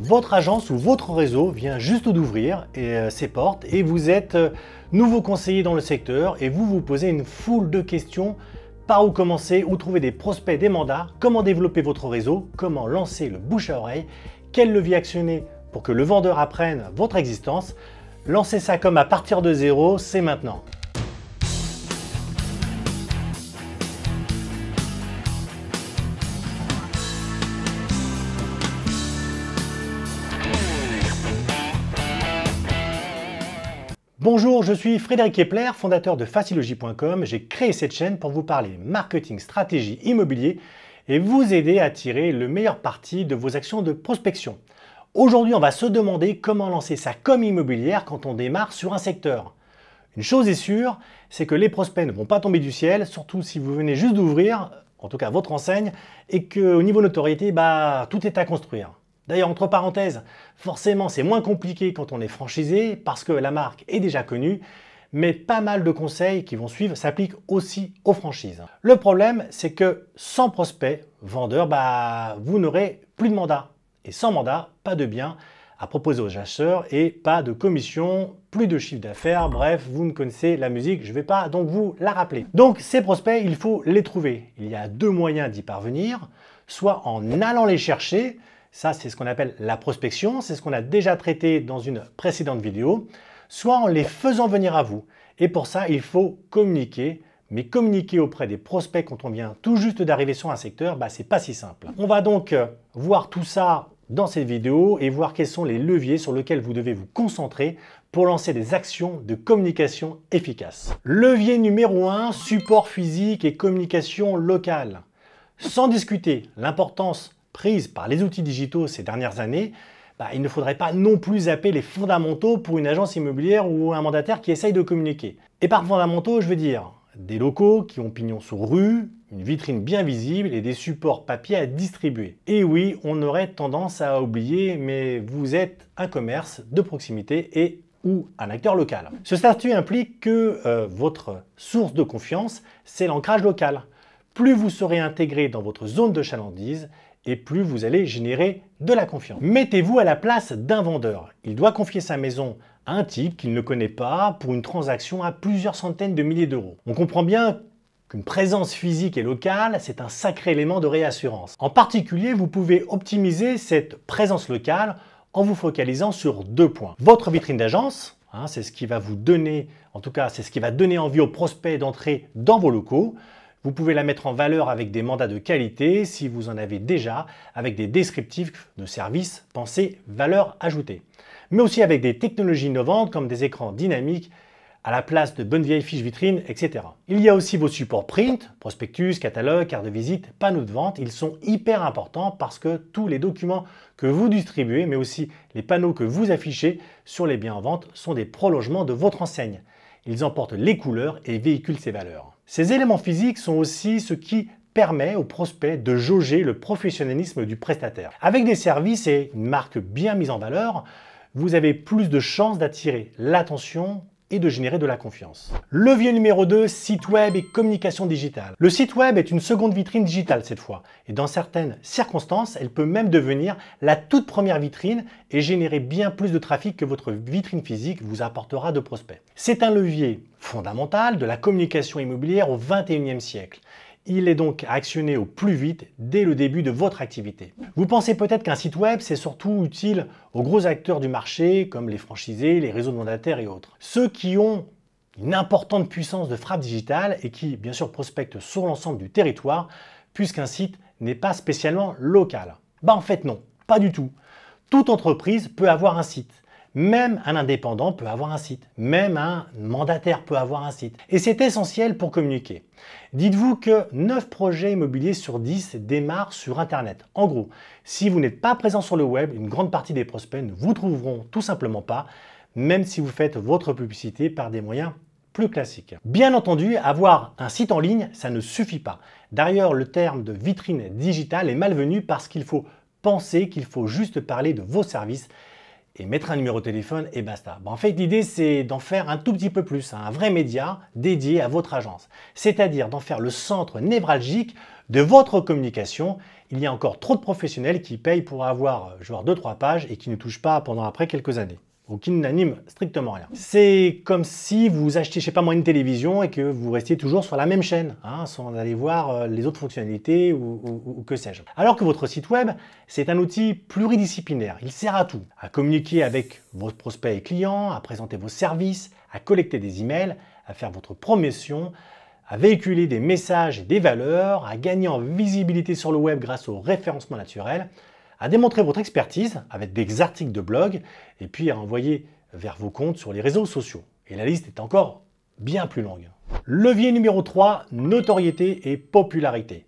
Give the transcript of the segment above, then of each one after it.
Votre agence ou votre réseau vient juste d'ouvrir euh, ses portes et vous êtes euh, nouveau conseiller dans le secteur et vous vous posez une foule de questions par où commencer, où trouver des prospects, des mandats, comment développer votre réseau, comment lancer le bouche à oreille, quel levier actionner pour que le vendeur apprenne votre existence. Lancez ça comme à partir de zéro, c'est maintenant. Bonjour, je suis Frédéric Kepler, fondateur de facilogie.com. J'ai créé cette chaîne pour vous parler marketing, stratégie, immobilier et vous aider à tirer le meilleur parti de vos actions de prospection. Aujourd'hui, on va se demander comment lancer sa com immobilière quand on démarre sur un secteur. Une chose est sûre, c'est que les prospects ne vont pas tomber du ciel, surtout si vous venez juste d'ouvrir, en tout cas votre enseigne, et qu'au niveau notoriété, bah, tout est à construire. D'ailleurs, entre parenthèses, forcément c'est moins compliqué quand on est franchisé parce que la marque est déjà connue, mais pas mal de conseils qui vont suivre s'appliquent aussi aux franchises. Le problème, c'est que sans prospects, vendeur, bah, vous n'aurez plus de mandat. Et sans mandat, pas de biens à proposer aux acheteurs et pas de commission, plus de chiffre d'affaires, bref, vous ne connaissez la musique, je ne vais pas donc vous la rappeler. Donc ces prospects, il faut les trouver. Il y a deux moyens d'y parvenir, soit en allant les chercher, ça, c'est ce qu'on appelle la prospection, c'est ce qu'on a déjà traité dans une précédente vidéo, soit en les faisant venir à vous. Et pour ça, il faut communiquer. Mais communiquer auprès des prospects quand on vient tout juste d'arriver sur un secteur, bah, c'est pas si simple. On va donc euh, voir tout ça dans cette vidéo et voir quels sont les leviers sur lesquels vous devez vous concentrer pour lancer des actions de communication efficaces. Levier numéro 1, support physique et communication locale. Sans discuter l'importance prise par les outils digitaux ces dernières années, bah, il ne faudrait pas non plus zapper les fondamentaux pour une agence immobilière ou un mandataire qui essaye de communiquer. Et par fondamentaux, je veux dire des locaux qui ont pignon sur rue, une vitrine bien visible et des supports papier à distribuer. Et oui, on aurait tendance à oublier, mais vous êtes un commerce de proximité et ou un acteur local. Ce statut implique que euh, votre source de confiance, c'est l'ancrage local. Plus vous serez intégré dans votre zone de chalandise et plus vous allez générer de la confiance. Mettez-vous à la place d'un vendeur. Il doit confier sa maison à un type qu'il ne connaît pas pour une transaction à plusieurs centaines de milliers d'euros. On comprend bien qu'une présence physique et locale, c'est un sacré élément de réassurance. En particulier, vous pouvez optimiser cette présence locale en vous focalisant sur deux points. Votre vitrine d'agence, hein, c'est ce qui va vous donner, en tout cas, c'est ce qui va donner envie aux prospects d'entrer dans vos locaux. Vous pouvez la mettre en valeur avec des mandats de qualité si vous en avez déjà, avec des descriptifs de services pensés valeur ajoutée. Mais aussi avec des technologies innovantes comme des écrans dynamiques à la place de bonnes vieilles fiches vitrines, etc. Il y a aussi vos supports print, prospectus, catalogue, carte de visite, panneaux de vente. Ils sont hyper importants parce que tous les documents que vous distribuez, mais aussi les panneaux que vous affichez sur les biens en vente sont des prolongements de votre enseigne. Ils emportent les couleurs et véhiculent ces valeurs. Ces éléments physiques sont aussi ce qui permet au prospect de jauger le professionnalisme du prestataire. Avec des services et une marque bien mise en valeur, vous avez plus de chances d'attirer l'attention et de générer de la confiance. Levier numéro 2, site web et communication digitale. Le site web est une seconde vitrine digitale cette fois, et dans certaines circonstances, elle peut même devenir la toute première vitrine et générer bien plus de trafic que votre vitrine physique vous apportera de prospects. C'est un levier fondamental de la communication immobilière au 21e siècle il est donc actionner au plus vite dès le début de votre activité. Vous pensez peut-être qu'un site web, c'est surtout utile aux gros acteurs du marché comme les franchisés, les réseaux de mandataires et autres. Ceux qui ont une importante puissance de frappe digitale et qui, bien sûr, prospectent sur l'ensemble du territoire puisqu'un site n'est pas spécialement local. Bah en fait non, pas du tout. Toute entreprise peut avoir un site. Même un indépendant peut avoir un site, même un mandataire peut avoir un site. Et c'est essentiel pour communiquer. Dites-vous que 9 projets immobiliers sur 10 démarrent sur Internet. En gros, si vous n'êtes pas présent sur le web, une grande partie des prospects ne vous trouveront tout simplement pas, même si vous faites votre publicité par des moyens plus classiques. Bien entendu, avoir un site en ligne, ça ne suffit pas. D'ailleurs, le terme de vitrine digitale est malvenu parce qu'il faut penser qu'il faut juste parler de vos services et mettre un numéro de téléphone et basta. en fait, l'idée, c'est d'en faire un tout petit peu plus, hein, un vrai média dédié à votre agence, c'est-à-dire d'en faire le centre névralgique de votre communication. Il y a encore trop de professionnels qui payent pour avoir dire, euh, deux, trois pages et qui ne touchent pas pendant après quelques années ou qui n'anime strictement rien. C'est comme si vous achetiez, je sais pas moi, une télévision et que vous restiez toujours sur la même chaîne, hein, sans aller voir euh, les autres fonctionnalités ou, ou que sais-je. Alors que votre site web, c'est un outil pluridisciplinaire. Il sert à tout, à communiquer avec vos prospects et clients, à présenter vos services, à collecter des emails, à faire votre promotion, à véhiculer des messages et des valeurs, à gagner en visibilité sur le web grâce au référencement naturel, à démontrer votre expertise avec des articles de blog et puis à envoyer vers vos comptes sur les réseaux sociaux. Et la liste est encore bien plus longue. Levier numéro 3, notoriété et popularité.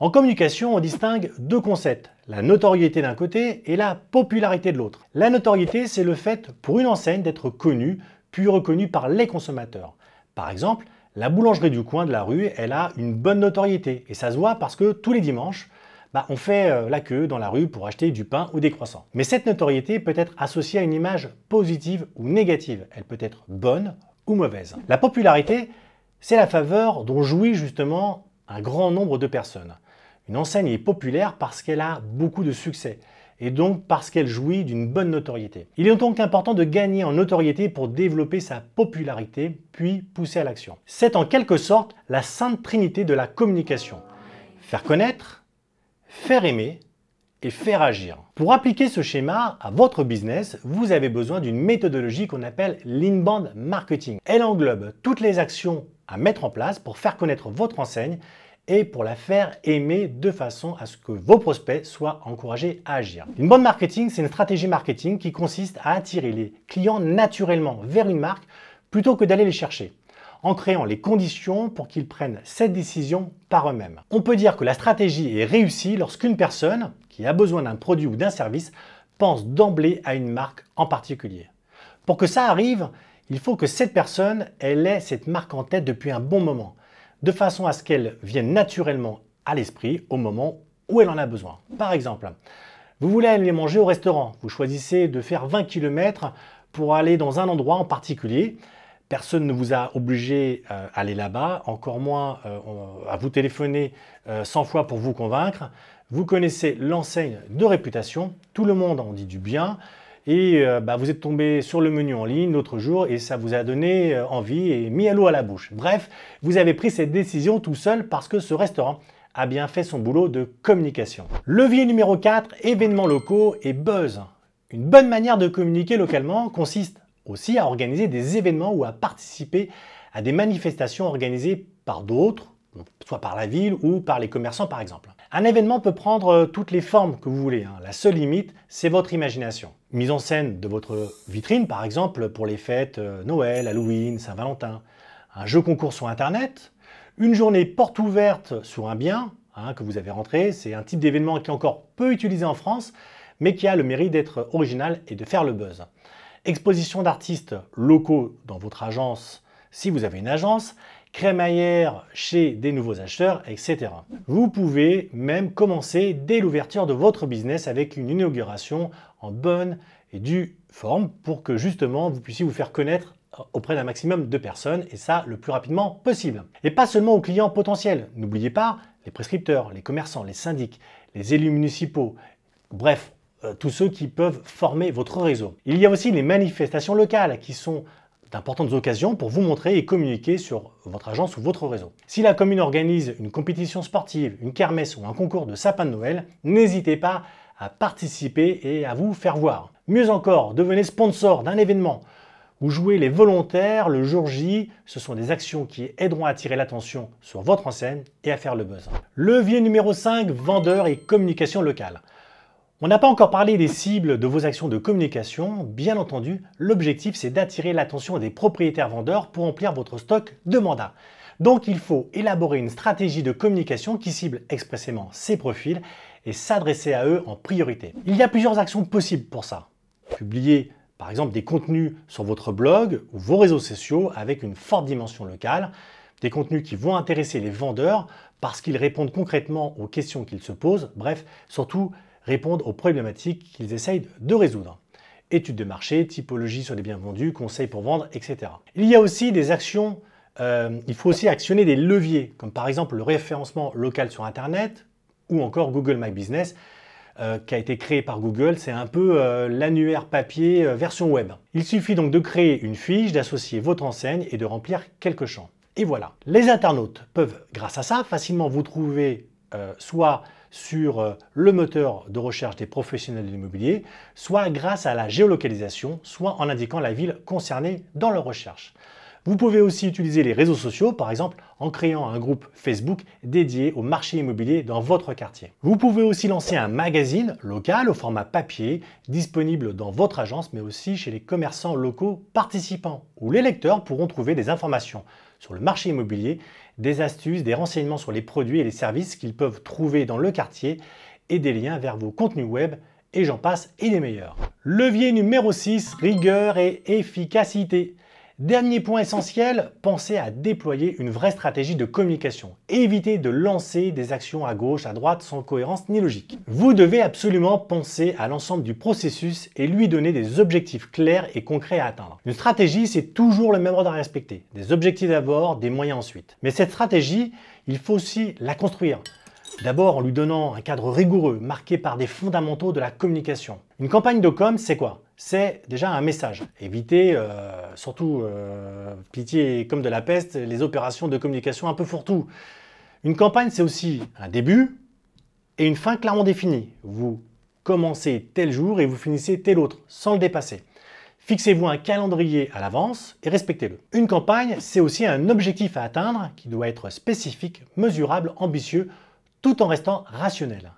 En communication, on distingue deux concepts, la notoriété d'un côté et la popularité de l'autre. La notoriété, c'est le fait pour une enseigne d'être connue, puis reconnue par les consommateurs. Par exemple, la boulangerie du coin de la rue, elle a une bonne notoriété et ça se voit parce que tous les dimanches, bah, on fait euh, la queue dans la rue pour acheter du pain ou des croissants. Mais cette notoriété peut être associée à une image positive ou négative. Elle peut être bonne ou mauvaise. La popularité, c'est la faveur dont jouit justement un grand nombre de personnes. Une enseigne est populaire parce qu'elle a beaucoup de succès et donc parce qu'elle jouit d'une bonne notoriété. Il est donc important de gagner en notoriété pour développer sa popularité, puis pousser à l'action. C'est en quelque sorte la sainte trinité de la communication. Faire connaître, faire aimer et faire agir. Pour appliquer ce schéma à votre business, vous avez besoin d'une méthodologie qu'on appelle l'inbound marketing. Elle englobe toutes les actions à mettre en place pour faire connaître votre enseigne et pour la faire aimer de façon à ce que vos prospects soient encouragés à agir. L'inbound marketing, c'est une stratégie marketing qui consiste à attirer les clients naturellement vers une marque plutôt que d'aller les chercher en créant les conditions pour qu'ils prennent cette décision par eux-mêmes. On peut dire que la stratégie est réussie lorsqu'une personne qui a besoin d'un produit ou d'un service pense d'emblée à une marque en particulier. Pour que ça arrive, il faut que cette personne, ait cette marque en tête depuis un bon moment, de façon à ce qu'elle vienne naturellement à l'esprit au moment où elle en a besoin. Par exemple, vous voulez aller manger au restaurant, vous choisissez de faire 20 km pour aller dans un endroit en particulier, Personne ne vous a obligé euh, à aller là-bas, encore moins euh, à vous téléphoner 100 euh, fois pour vous convaincre. Vous connaissez l'enseigne de réputation, tout le monde en dit du bien, et bah, vous êtes tombé sur le menu en ligne l'autre jour et ça vous a donné envie et mis à l'eau à la bouche. Bref, vous avez pris cette décision tout seul parce que ce restaurant a bien fait son boulot de communication. Levier numéro 4, événements locaux et buzz. Une bonne manière de communiquer localement consiste aussi à organiser des événements ou à participer à des manifestations organisées par d'autres, soit par la ville ou par les commerçants par exemple. Un événement peut prendre euh, toutes les formes que vous voulez, hein. la seule limite c'est votre imagination. Mise en scène de votre vitrine par exemple pour les fêtes euh, Noël, Halloween, Saint-Valentin, un jeu concours sur internet, une journée porte ouverte sur un bien hein, que vous avez rentré, c'est un type d'événement qui est encore peu utilisé en France mais qui a le mérite d'être original et de faire le buzz. Exposition d'artistes locaux dans votre agence si vous avez une agence, crémaillère chez des nouveaux acheteurs, etc. Vous pouvez même commencer dès l'ouverture de votre business avec une inauguration en bonne et due forme pour que justement vous puissiez vous faire connaître auprès d'un maximum de personnes et ça le plus rapidement possible. Et pas seulement aux clients potentiels. N'oubliez pas les prescripteurs, les commerçants, les syndics, les élus municipaux, bref, euh, tous ceux qui peuvent former votre réseau. Il y a aussi les manifestations locales qui sont d'importantes occasions pour vous montrer et communiquer sur votre agence ou votre réseau. Si la commune organise une compétition sportive, une kermesse ou un concours de sapin de Noël, n'hésitez pas à participer et à vous faire voir. Mieux encore, devenez sponsor d'un événement ou jouez les volontaires le jour J. Ce sont des actions qui aideront à attirer l'attention sur votre enseigne et à faire le buzz. Levier numéro 5, vendeur et communication locale. On n'a pas encore parlé des cibles de vos actions de communication. Bien entendu, l'objectif c'est d'attirer l'attention des propriétaires vendeurs pour remplir votre stock de mandats. Donc il faut élaborer une stratégie de communication qui cible expressément ces profils et s'adresser à eux en priorité. Il y a plusieurs actions possibles pour ça. Publier par exemple des contenus sur votre blog ou vos réseaux sociaux avec une forte dimension locale, des contenus qui vont intéresser les vendeurs parce qu'ils répondent concrètement aux questions qu'ils se posent, bref, surtout répondre aux problématiques qu'ils essayent de résoudre. Études de marché, typologie sur les biens vendus, conseils pour vendre, etc. Il y a aussi des actions, euh, il faut aussi actionner des leviers, comme par exemple le référencement local sur Internet ou encore Google My Business, euh, qui a été créé par Google, c'est un peu euh, l'annuaire papier version web. Il suffit donc de créer une fiche, d'associer votre enseigne et de remplir quelques champs. Et voilà. Les internautes peuvent, grâce à ça, facilement vous trouver soit sur euh, le moteur de recherche des professionnels de l'immobilier, soit grâce à la géolocalisation, soit en indiquant la ville concernée dans leur recherche. Vous pouvez aussi utiliser les réseaux sociaux, par exemple en créant un groupe Facebook dédié au marché immobilier dans votre quartier. Vous pouvez aussi lancer un magazine local au format papier, disponible dans votre agence, mais aussi chez les commerçants locaux participants, où les lecteurs pourront trouver des informations sur le marché immobilier, des astuces, des renseignements sur les produits et les services qu'ils peuvent trouver dans le quartier et des liens vers vos contenus web et j'en passe et des meilleurs. Levier numéro 6, rigueur et efficacité. Dernier point essentiel, pensez à déployer une vraie stratégie de communication. Évitez de lancer des actions à gauche, à droite sans cohérence ni logique. Vous devez absolument penser à l'ensemble du processus et lui donner des objectifs clairs et concrets à atteindre. Une stratégie, c'est toujours le même ordre à respecter. Des objectifs d'abord, des moyens ensuite. Mais cette stratégie, il faut aussi la construire. D'abord en lui donnant un cadre rigoureux, marqué par des fondamentaux de la communication. Une campagne de com, c'est quoi c'est déjà un message. Évitez, euh, surtout, euh, pitié comme de la peste, les opérations de communication un peu fourre-tout. Une campagne, c'est aussi un début et une fin clairement définie. Vous commencez tel jour et vous finissez tel autre, sans le dépasser. Fixez-vous un calendrier à l'avance et respectez-le. Une campagne, c'est aussi un objectif à atteindre qui doit être spécifique, mesurable, ambitieux, tout en restant rationnel.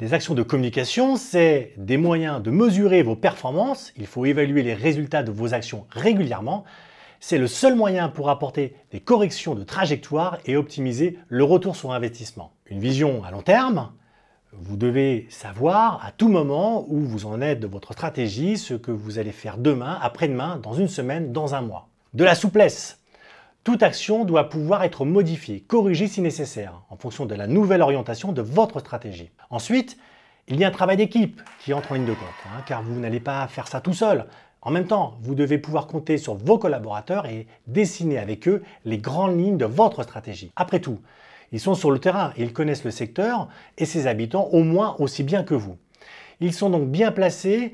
Des actions de communication, c'est des moyens de mesurer vos performances. Il faut évaluer les résultats de vos actions régulièrement. C'est le seul moyen pour apporter des corrections de trajectoire et optimiser le retour sur investissement. Une vision à long terme, vous devez savoir à tout moment où vous en êtes de votre stratégie, ce que vous allez faire demain, après-demain, dans une semaine, dans un mois. De la souplesse toute action doit pouvoir être modifiée, corrigée si nécessaire, en fonction de la nouvelle orientation de votre stratégie. Ensuite, il y a un travail d'équipe qui entre en ligne de compte, hein, car vous n'allez pas faire ça tout seul. En même temps, vous devez pouvoir compter sur vos collaborateurs et dessiner avec eux les grandes lignes de votre stratégie. Après tout, ils sont sur le terrain ils connaissent le secteur et ses habitants au moins aussi bien que vous. Ils sont donc bien placés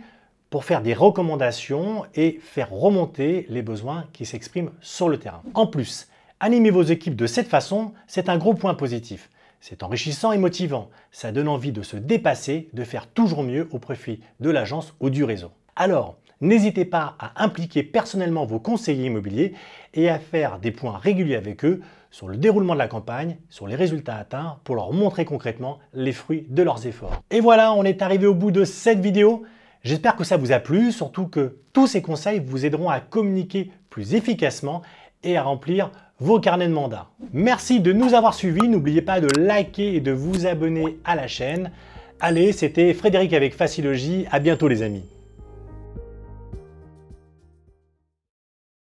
pour faire des recommandations et faire remonter les besoins qui s'expriment sur le terrain. En plus, animer vos équipes de cette façon, c'est un gros point positif. C'est enrichissant et motivant. Ça donne envie de se dépasser, de faire toujours mieux au profit de l'agence ou du réseau. Alors, n'hésitez pas à impliquer personnellement vos conseillers immobiliers et à faire des points réguliers avec eux sur le déroulement de la campagne, sur les résultats atteints pour leur montrer concrètement les fruits de leurs efforts. Et voilà, on est arrivé au bout de cette vidéo. J'espère que ça vous a plu, surtout que tous ces conseils vous aideront à communiquer plus efficacement et à remplir vos carnets de mandat. Merci de nous avoir suivis, n'oubliez pas de liker et de vous abonner à la chaîne. Allez, c'était Frédéric avec Facilogie, à bientôt les amis.